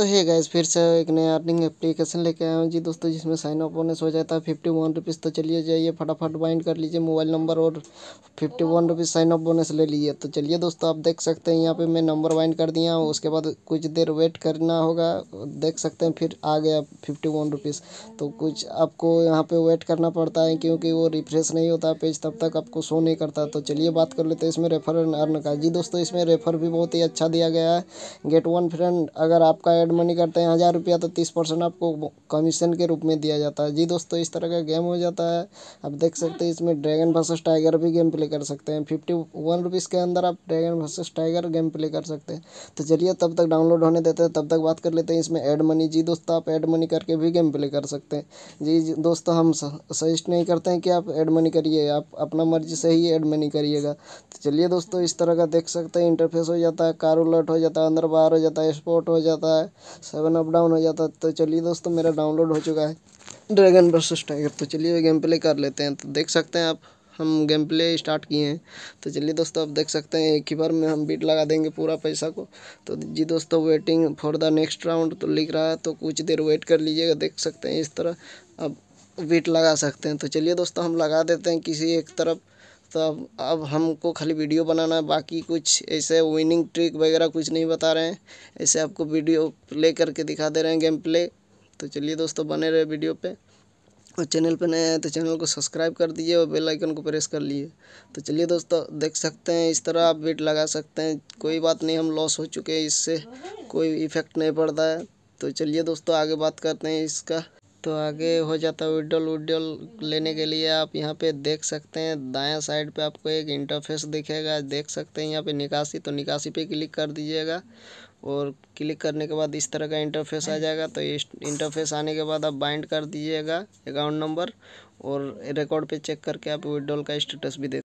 तो है गाइस फिर से एक नया अर्निंग एप्लीकेशन लेके आया हूँ जी दोस्तों जिसमें साइन अप होने से हो जाता है फिफ्टी वन रुपीज़ तो चलिए जाइए फटाफट बाइंड कर लीजिए मोबाइल नंबर और fifty one rupees sign up bonus ले लीजिए तो चलिए दोस्तों आप देख सकते हैं यहाँ पे मैं नंबर बाइंड कर दिया हूँ उसके बाद कुछ देर वेट करना होगा देख सकते हैं फिर आ गया फिफ्टी वन रुपीज़ तो कुछ आपको यहाँ पर वेट करना पड़ता है क्योंकि वो रिफ्रेश नहीं होता पेज तब तक आपको शो नहीं करता तो चलिए बात कर लेते हैं इसमें रेफर अर्न का जी दोस्तों इसमें रेफर भी बहुत ही अच्छा दिया गया है गेट वन फ्रेंड अगर आपका एड पेड मनी करते हैं हज़ार रुपया तो तीस परसेंट आपको कमीशन के रूप में दिया जाता है जी दोस्तों इस तरह का गेम हो जाता है आप देख सकते हैं इसमें ड्रैगन वर्सेस टाइगर भी गेम प्ले कर सकते हैं फिफ्टी वन रुपीज़ के अंदर आप dragon versus tiger game play कर सकते हैं तो चलिए तब तक डाउनलोड होने देते हैं तब तक बात कर लेते हैं इसमें एड मनी जी दोस्तों आप एड मनी करके भी गेम प्ले कर सकते हैं जी दोस्तों हम सजेस्ट नहीं करते हैं कि आप एड मनी करिए आप अपना मर्जी से ही एड मनी करिएगा तो चलिए दोस्तों इस तरह का देख सकते हैं इंटरफेस हो जाता है कार उलट हो जाता है अंदर बाहर हो जाता है स्पोर्ट हो जाता है सेवन अप डाउन हो जाता तो चलिए दोस्तों मेरा डाउनलोड हो चुका है ड्रैगन वर्सेस टाइगर तो चलिए गेम प्ले कर लेते हैं तो देख सकते हैं आप हम गेम प्ले स्टार्ट किए हैं तो चलिए दोस्तों आप देख सकते हैं एक ही बार में हम बीट लगा देंगे पूरा पैसा को तो जी दोस्तों waiting for the next round तो लिख रहा है तो कुछ देर वेट कर लीजिएगा देख सकते हैं इस तरह अब बीट लगा सकते हैं तो चलिए दोस्तों हम लगा देते हैं किसी एक तरफ तब तो अब हमको खाली वीडियो बनाना है बाकी कुछ ऐसे विनिंग ट्रिक वगैरह कुछ नहीं बता रहे हैं ऐसे आपको वीडियो प्ले करके दिखा दे रहे हैं गेम प्ले तो चलिए दोस्तों बने रहे वीडियो पे और चैनल पर नए हैं तो चैनल को सब्सक्राइब कर दीजिए और बेल आइकन को प्रेस कर लीजिए तो चलिए दोस्तों देख सकते हैं इस तरह आप बेट लगा सकते हैं कोई बात नहीं हम लॉस हो चुके हैं इससे कोई इफेक्ट नहीं पड़ता है तो चलिए दोस्तों आगे बात करते हैं इसका तो आगे हो जाता है विड्रॉल विड्रॉल लेने के लिए आप यहाँ पे देख सकते हैं दाया साइड पे आपको एक इंटरफेस दिखेगा देख सकते हैं यहाँ पे निकासी तो निकासी पे क्लिक कर दीजिएगा और क्लिक करने के बाद इस तरह का इंटरफेस आ जाएगा तो इस इंटरफेस आने के बाद आप बाइंड कर दीजिएगा अकाउंट नंबर और रिकॉर्ड पर चेक करके आप विड्रॉल का स्टेटस भी दे